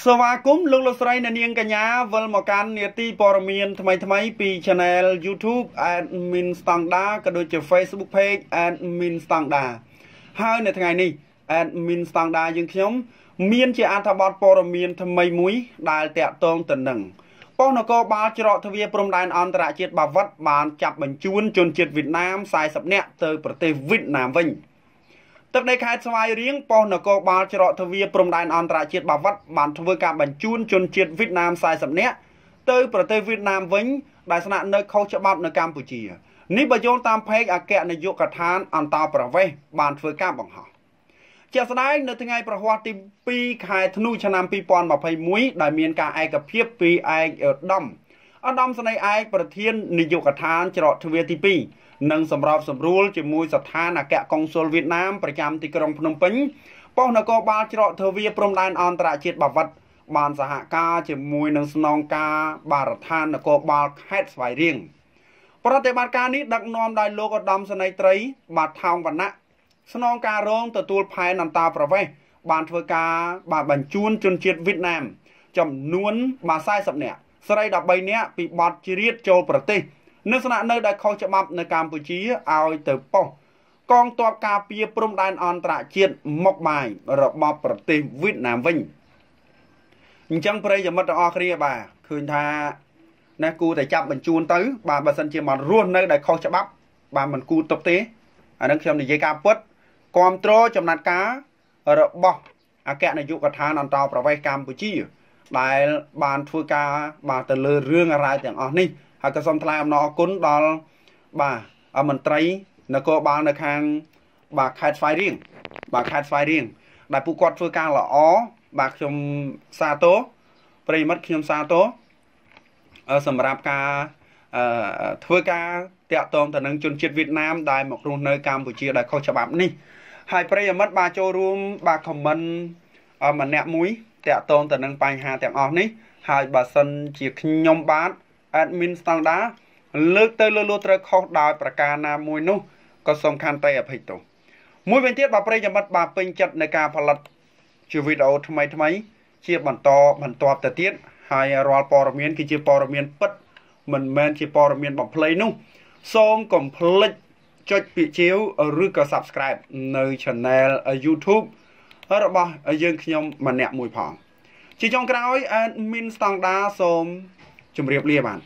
ស្វាគមន៍លោកលោកស្រីអ្នកនាងកញ្ញាវិលមកកាន់នាទីព័ត៌មានថ្មីថ្មីពី Channel YouTube Admin Standard ក៏ដូចជា Facebook Page Admin Standard ហើយនៅថ្ងៃនេះ Admin Standard យើងខ្ញុំមានជាអត្ថបទព័ត៌មានថ្មីមួយ ដែលតាក់ទងទៅនឹងប៉ុស្តិ៍នគរបាលច្រកទ្វារព្រំដែនអន្តរជាតិបាវិតបានចាប់បញ្ជូនជនជាតិវៀតណាម40នាក់ទៅប្រទេសវៀតណាមវិញ។ទឹកដីខេត្តស្វាយរៀងប៉ុស្តិ៍នគរបាលច្រកទ្វារព្រំដែនអន្តរជាតិបាវិតបានធ្វើការបញ្ជូនជនជាតិវៀតណាម40នាក់ទៅប្រទេសវៀតណាមវិញដែលស្នាក់នៅខុសច្បាប់នៅកម្ពុជានេះបើយោងតាមផេកអគ្គនាយកដ្ឋានអន្តរប្រវេសបានធ្វើការបង្ហោះជាក់ស្ដែងនៅថ្ងៃប្រហ័សទី2ខែធ្នូឆ្នាំ2021ដែលមានការឯកភាពពីឯកឧត្តមឧត្តមសេនីយ៍ឯកប្រធាននាយកដ្ឋាន ច្រកទ្វារទី2និងសម្របសម្រួលជាមួយស្ថានអគ្គកុងស៊ុលវៀតណាមប្រចាំទីក្រុងភ្នំពេញប៉ុស្តិ៍នគរបាលច្រកទ្វារព្រំដែនអន្តរជាតិបាវិតបានសហការជាមួយនឹងស្នងការបរដ្ឋាននគរបាលខេត្តស្វាយរៀងប្រតិបត្តិការនេះដឹកនាំដោយលោកឧត្តមសេនីយ៍ត្រីបាទថោងវណ្ណៈស្នងការរងទទួលផែនអន្តរប្រវេស បានធ្វើការបាទបញ្ជូនជនជាតិវៀតណាមចំនួនបាទ40នាក់ស្រី13នាក់ពីបទជ្រៀតចូលប្រទេសនៅស្នាក់នៅដែលខុសច្បាប់ នៅកម្ពុជាឲ្យទៅប៉ុស្តិ៍កងទ័ពការពារព្រំដែនអន្តរជាតិមកបាយរបបប្រទេសវៀតណាមវិញអញ្ចឹងប្រិយមិត្តទាំងអស់គ្នាបាទឃើញថាណាគូតែចាប់បញ្ជូនទៅបាទបើសិនជាមិនរស់នៅដែលខុសច្បាប់បាទមិនគូទុកទេអានឹងខ្ញុំនិយាយការពិតគ្រប់គ្រងចំណាត់ការរបស់អគ្គនាយកដ្ឋានអន្តរប្រវេសកម្ពុជាដែលបានធ្វើការបាទទៅលើរឿងអារ៉ាវទាំងអស់នេះ ហើយក៏សូមថ្លែងអំណរគុណដល់បាទមន្ត្រីនគរបាលនៅខាងបាទខេត្តស្វាយរៀងបាទខេត្តស្វាយរៀងដែលពួកគាត់ធ្វើការល្អបាទខ្ញុំសាទរប្រិមិត្តខ្ញុំសាទរសម្រាប់ការធ្វើការតាក់ទងទៅនឹងជនជាតិវៀតណាម ដែលមករស់នៅកម្ពុជាដែលខុសច្បាប់នេះហើយប្រិយមិត្តបាទចូលរួម បាទខមមិនម្នាក់មួយតាក់ទងទៅនឹងបញ្ហាទាំងអស់នេះហើយបើសិន ជាខ្ញុំបាទ admin ស្តង់ដាលើកទៅលើលួត្រូវខុសដោយប្រការណាមួយ នោះក៏សំខាន់តែអភ័យទោសមួយវិញទៀតបើប្រិយមិត្តបាទពេញចិត្តនៃការផលិតជាវីដេអូថ្មីថ្មី ជាបន្តបន្តទៅទៀតហើយរាល់ព័ត៌មានគឺជាព័ត៌មានពិតមិនមែនជាព័ត៌មានបំភ្លៃនោះសូមកុំភ្លេចចុចពាក្យជាវឬក៏ Subscribe នៅ Channel YouTube របស់ យើងខ្ញុំម្នាក់មួយផងជាចុងក្រោយអេដមីនស្តង់ដាសូមជម្រាបលាបាទ